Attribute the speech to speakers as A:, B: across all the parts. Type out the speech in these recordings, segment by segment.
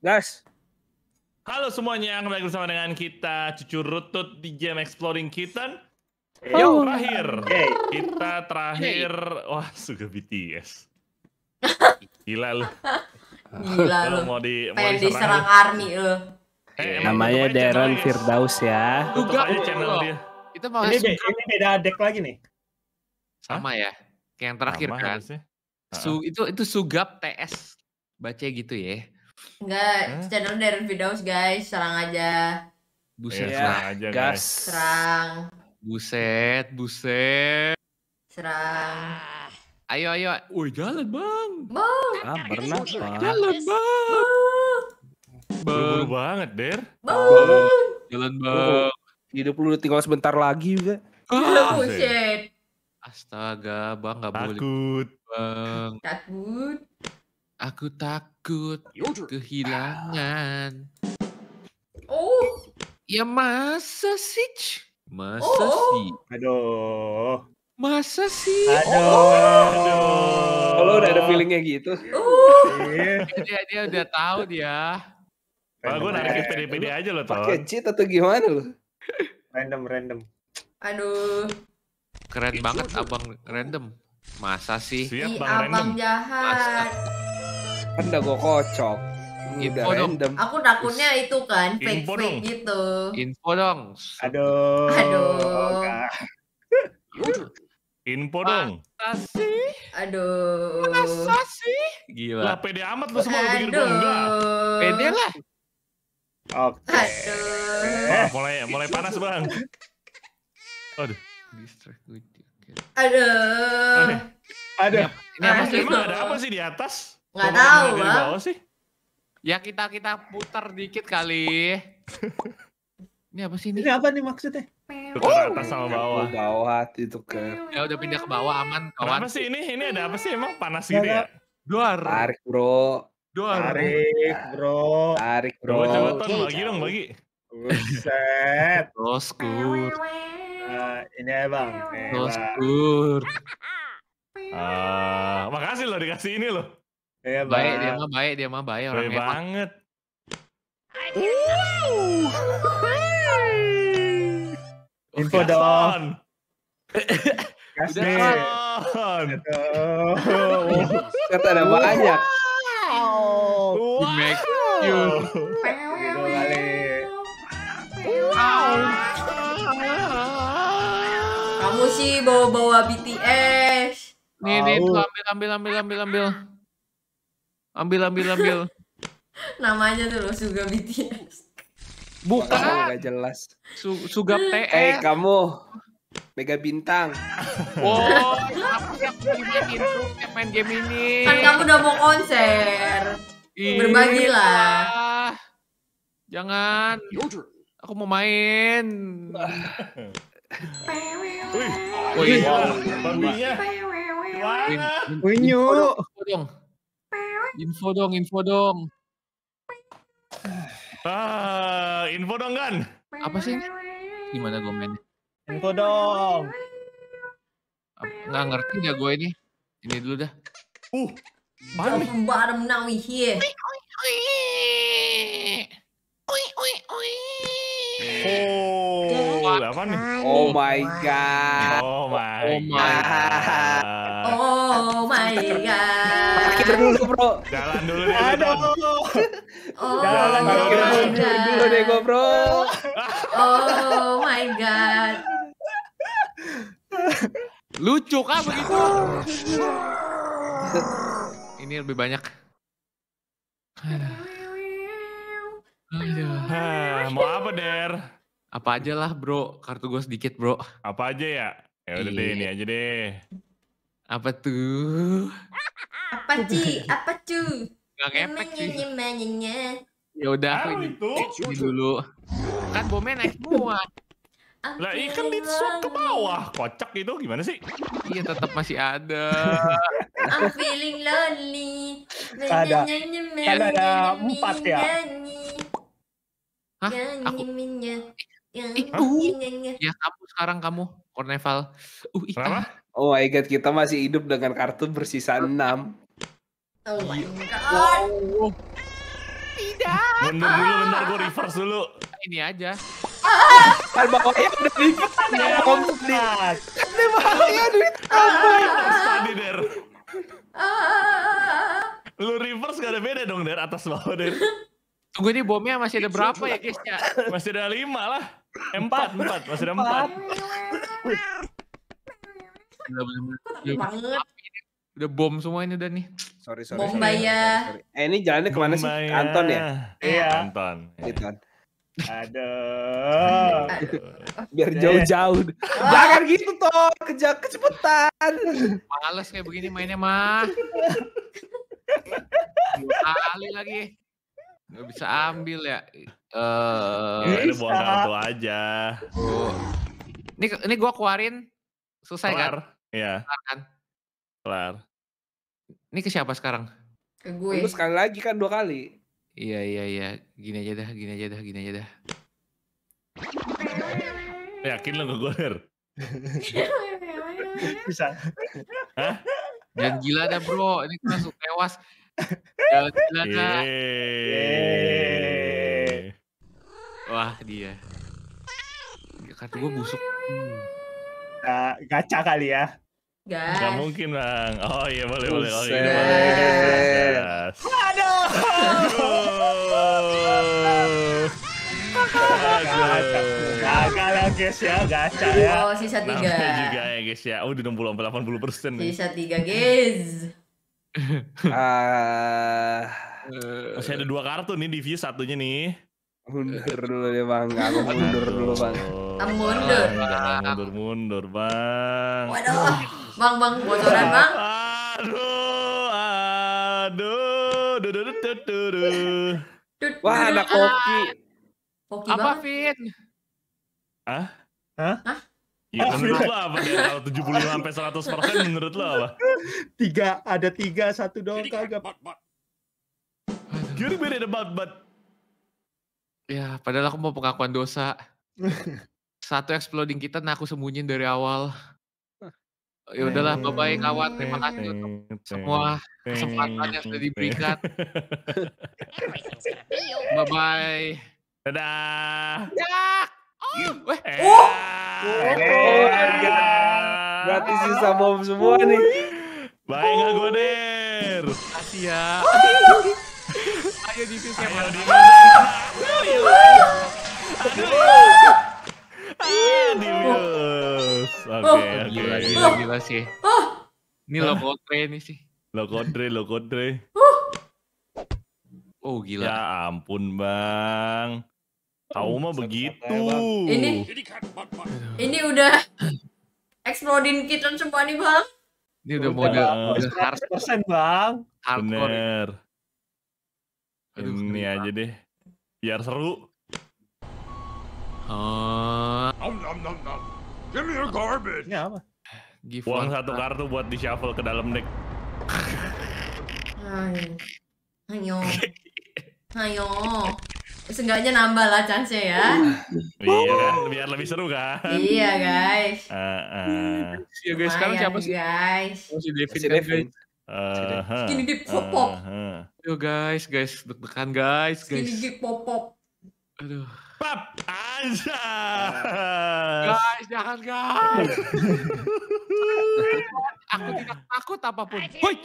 A: Gas.
B: Halo semuanya, kembali bersama dengan kita Cucu Rutut di Game Exploring Kitten.
A: Yang terakhir, hey.
B: kita terakhir, hey. wah suka BTS. Gila lu. Gila lu. mau di, mau Pengen diserang army lu. Hey, eh, iya. namanya
A: Darren Firdaus ya. aja channel dia. Itu mau ini, ini beda deck lagi nih. Sama ya, kayak yang terakhir kan. Su, itu itu Sugap TS. Baca gitu ya. Enggak, huh? channel Darren Fidaus guys, serang aja. Buset, yeah. serang aja Serang. Buset, buset.
B: Serang.
A: Ah. Ayo, ayo. Woi, jalan
B: bang. Bang. Ah, bang. Jalan bang.
A: Bang. Buru banget, Der. Bang. Jalan bang. Hidup lu tinggal sebentar lagi juga. Ah, buset. Astaga, bang nggak boleh. Takut. Bang. Takut. Aku takut kehilangan. Oh. Ya masa sih?
B: Masa oh. sih? Aduh.
A: Masa sih? Aduh.
B: Oh. kalau udah ada feelingnya gitu.
A: Uh. dia, dia udah tahu dia.
B: Kalau gue narik pede aja lo tau. Pakai atau gimana lo? random random. Aduh.
A: Keren banget abang random. Masa sih? Siap, bang Ih, abang random.
B: jahat. Masa
A: kan udah gue kocok udah info
B: random. dong. Aku
A: takutnya itu kan fake info fake dong. gitu.
B: Info dong. Aduh. Aduh. info dong. sih? Aduh. Masa sih? Gila. Lah pede amat lu semua pikir gue enggak. Pede lah. Oke. Okay. Aduh. Wah, oh, mulai mulai panas, Bang. Aduh. Distract with Aduh. Aduh. Aduh. Ini ini apa sih? Emang ada apa sih di atas? Nggak tahu, dari bawah sih? Ya kita
A: kita putar dikit
B: kali.
A: ini apa sih ini? Ini apa nih maksudnya?
B: oh, atas sama bawah. Bawah itu ke.
A: Ya udah pindah ke bawah aman kawan. Apa sih ini?
B: Ini ada apa sih emang panas gitu ya? Duar. Tarik bro. Duar. Tarik bro. Tarik bro. Coba coba bagi dong bagi. Buset. Boskur. Nah, eh, ini ya bang. kur. Ah, makasih loh dikasih ini loh. Iya, baik dia mah baik dia
A: mah baik orangnya baik
B: banget. Wow. Info dong. Kasih. Kata ada banyak. Wow. Make you. Gitu wow. Kamu sih bawa-bawa BTS. Nih, nih, ambil,
A: ambil, ambil, ambil, ambil ambil ambil ambil
B: namanya dulu suga BTS
A: bukan nggak jelas Su suga TS hmm. hey, eh, kamu Mega Bintang wow
B: aku yang
A: itu yang main game ini kan kamu udah mau konser
B: iya. berbagilah
A: jangan aku mau main Wih,
B: Wih, Wih, Wih, Wih,
A: Info dong, info dong. Ah, info dong kan? Apa sih? Gimana gue mainnya? Info dong.
B: Ah, nggak ngerti
A: ya gue ini. Ini dulu dah. Uh, mana nih? bottom, now we here.
B: Oh, apa nih? Oh my god. Oh my god. Oh my god. Oh Iya. Kita dulu, Bro. Jalan dulu deh. Ada Oh, Jalan dulu, dulu deh, Bro.
A: Oh my god. Lucu kan begitu? Ini lebih banyak. Aduh.
B: Gitu.
A: Eh, mau apa, Der? Apa aja lah, Bro. Kartu gue sedikit, Bro. Apa aja ya? Ya udah deh, iya. ini aja deh. Apa tuh? Apa sih Apa tuh Gak ngepek sih. Ya udah aku ini dulu. Kan bomnya naik buah Lah ikan kan ke bawah, kocak gitu gimana sih? Iya tetap masih ada. I'm feeling lonely. Ada. Kan ada empat ya. Hah? Aku. Ya kamu sekarang kamu. Korneval. Uh, Ika. Oh my god, kita masih hidup dengan kartu
B: bersisa 6. Oh my
A: iya. god. Wow. Oh. Tidak.
B: Bentar dulu, bentar
A: gue reverse dulu. Ini aja. Kan bawahnya udah
B: reverse. Kan bawahnya duit Tadi, Der. Ah. Lu reverse gak ada beda dong, Der. Atas bawah, Der. Tunggu ini bomnya masih ada berapa ya, guys? Ya? Masih ada 5 lah. Empat, empat, masih ada empat. Iya.
A: Udah bom semua ini udah nih. Sorry, sorry. bom ya Eh ini jalannya kemana sih? Anton ya? Iya. iya. Anton.
B: Iya, Anton. ada Biar jauh-jauh. Jangan gitu toh, kejar kecepetan.
A: Males kayak begini mainnya mah. kali lagi. Gak bisa ambil ya.
B: Eh, ya ini buang kartu aja. Oh.
A: Ini ini gua keluarin selesai kan? Kelar.
B: kan? Iya. Kelar kan? Kelar.
A: Ini ke siapa sekarang? Ke gue. Lu sekali lagi kan dua kali. Iya iya iya, gini aja dah, gini aja dah, gini aja dah. Yakin lo ngegoler? Bisa. Hah? Dan gila dah bro, ini langsung tewas. Daun
B: Wah dia. Kartu gue busuk. Uh, gacha kali ya. Gak. Gak mungkin bang. Oh iya boleh Buse. boleh. Oh iya boleh. Aduh. Gagal ya guys ya, gacha ya. Oh sisa tiga. juga ya guys ya. Oh udah 60 sampai 80 persen. Sisa
A: tiga guys
B: uh, Masih ada dua kartu nih di view satunya nih. Mundur dulu ya bang, aku mundur dulu bang. Ah, mundur. mundur mundur bang. Waduh,
A: bang bang bocoran bang.
B: Aduh, aduh, duh duh duh duh duh. Wah ada koki.
A: Koki Apa Vin?
B: Ah? Hah? Hah?
A: Ya, menurut lo apa ya? Kalau 75 sampai 100 persen menurut lo apa?
B: Tiga, ada tiga, satu doang kagak. jadi beda debat but...
A: Ya, padahal aku mau pengakuan dosa. satu exploding kita nah aku sembunyiin dari awal. Ya udahlah, bye bye kawan. Terima kasih
B: untuk semua kesempatan yang sudah diberikan. bye bye. Dadah.
A: Oh, weh. Eh. Oh. Eh. Berarti sisa
B: bom semua nih. Oh. Baik nggak gue der. Kasih ya. Ayo di sini siapa? Ayo di
A: Adios.
B: Oke, gila gila gila sih.
A: Ini lo kodre
B: nih sih. Lo kodre, lo kodre. Oh gila. Ya ampun bang.
A: Tahu mah begitu. Ya, ini ini kan udah eksplodin kita semua nih bang.
B: Ini udah mode harus persen bang. Bener. Aduh, ini aja deh. Biar seru. Ah. Give me garbage. Ini apa? Give Uang satu kartu buat di shuffle ke dalam deck. Ayo. Ayo.
A: Ayo. Seenggaknya nambah lah chance ya.
B: iya kan, biar lebih seru kan. Iya guys. Uh, uh. Ya guys, sekarang siapa sih?
A: Guys.
B: Oh, si David. Si David.
A: Ah, ah. Skinny dip pop pop. Ah, Yo guys, guys deg-degan guys, guys. Skinny dip
B: pop pop. Aduh. Pap. Ah. Anja. Guys,
A: jangan guys. aku
B: tidak takut apapun. Hoi.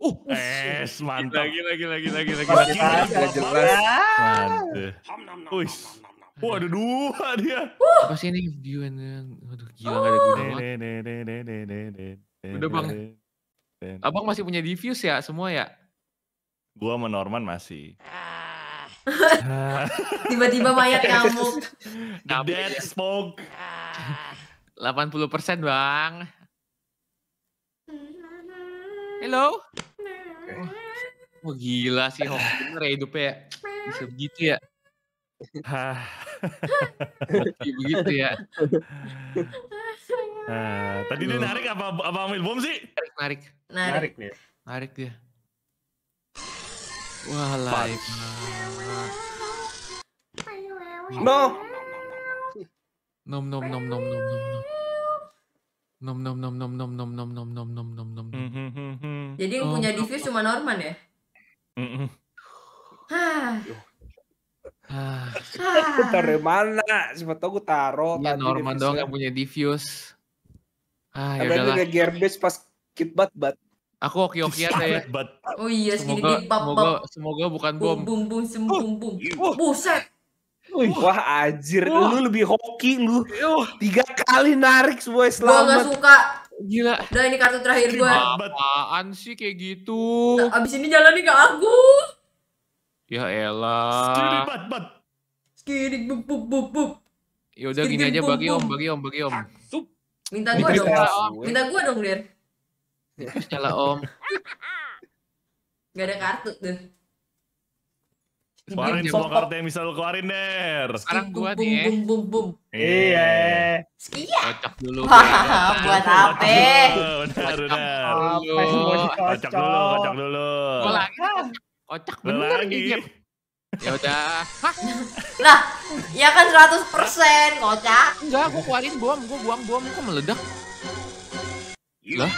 B: Uh, es uh, mantap. Lagi lagi lagi lagi lagi. lagi. Jelas, jelas. Mantap. Wih. Wah ada dua dia. Apa sih ini view and aduh gila ne ada gunanya. Oh. Udah bang. Abang
A: masih punya diffuse ya semua ya? Gua sama Norman masih. Ah.
B: Tiba-tiba mayat ngamuk. Dead
A: smoke. 80 ah. persen bang. Hello. Wah oh, gila sih eh. Hong bener ya hidupnya Bisa begitu ya. Ah. begitu ya. Nah, tadi dia narik
B: apa apa ambil bom sih? Narik,
A: narik. Narik. Narik dia. Narik dia. Wah, live. No. Nom nom nom nom nom nom nom. Nom nom nom nom nom nom nom nom nom nom nom nom.
B: Jadi yang punya diffuse cuma Norman ya? Hah. Hah. Aku taruh mana? Siapa tau gue taruh. Ya Norman doang
A: yang punya diffuse. Ah, ya udahlah. Ada gear base pas kit bat bat. Aku oke-oke aja ya. Oh iya, segini semoga, semoga, semoga bukan bom. Bum
B: bum bum bum bum. Oh, Buset. Oh. Wah anjir, oh. lu lebih hoki lu. Tiga kali narik semua selamat. Gua gak
A: suka. Gila. Udah ini kartu terakhir gue. Apaan sih kayak gitu? Nah, abis ini jalan nih ke aku. Ya elah. Skiri
B: bat bat. Skiri bub. bup bup
A: Yaudah gini aja bagi om, bagi om, bagi om.
B: Minta gua dong. Minta gua dong, Den.
A: Ya, om.
B: Gak ada kartu tuh. Keluarin semua kartu yang bisa lu keluarin, Der. Sekarang gua nih. Ya. Bum bum bum. Iya. iya. Skia. Kocok dulu. Buat apa? Bener, bener. Kocok dulu, kocok dulu. Gua dulu. Kocok bener lagi. Ya udah.
A: Lah, ya kan 100% kocak. Enggak, gua keluarin bom, gua buang bom, kok meledak. Lah.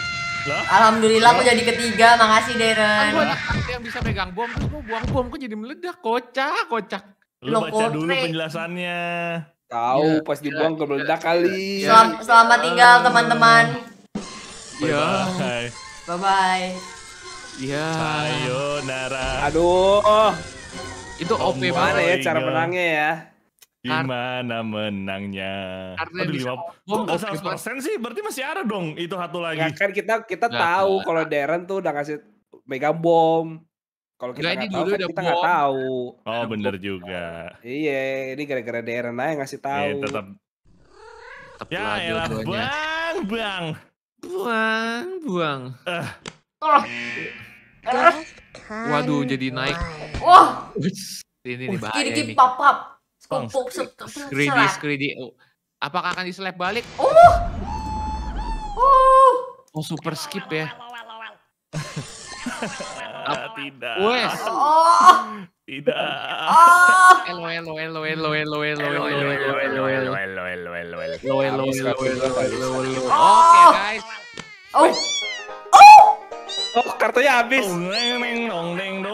A: Alhamdulillah aku jadi ketiga, makasih Darren. Aku yang bisa pegang bom, terus gue buang bom, gue jadi meledak, kocak, kocak. Lu baca dulu penjelasannya.
B: Tahu ya, pas dibuang ke meledak kali. Selam, selamat tinggal teman-teman. Ya. Bye bye. Iya. iya. nara. Aduh. Itu OP banget ya cara menangnya ya. Gimana menangnya? Karena Aduh, bisa seratus persen sih? Berarti masih ada dong itu satu lagi. Ya, kan kita kita tahu kalau Darren tuh udah ngasih mega bom. Kalau kita nggak tahu, kan kita nggak tahu. Oh bener juga. Iya, ini gara-gara Darren aja ngasih iya, tahu. Ya, tetap. tetap ya elah, bang, bang. Buang, buang. Uh.
A: Oh. Waduh, jadi naik. Oh. Ini nih bahaya Kiri-kiri
B: pap-pap.
A: Pong, Apakah akan di-slap balik?
B: Oh! Oh!
A: Oh, super skip ya.
B: Tidak. Wes. Oh.
A: Tidak. Oh. Elo elo elo
B: elo elo elo elo elo elo elo elo elo elo elo elo elo elo elo Oke guys. Oh. Oh. Oh, elo, habis. elo, elo,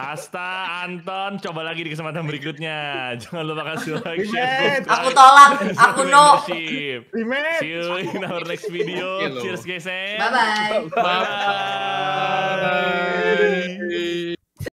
B: Asta, Anton, coba lagi di kesempatan berikutnya. Jangan lupa kasih like, share, aku tolak, aku no. See you in our next video. Cheers guys. Bye bye. Bye bye.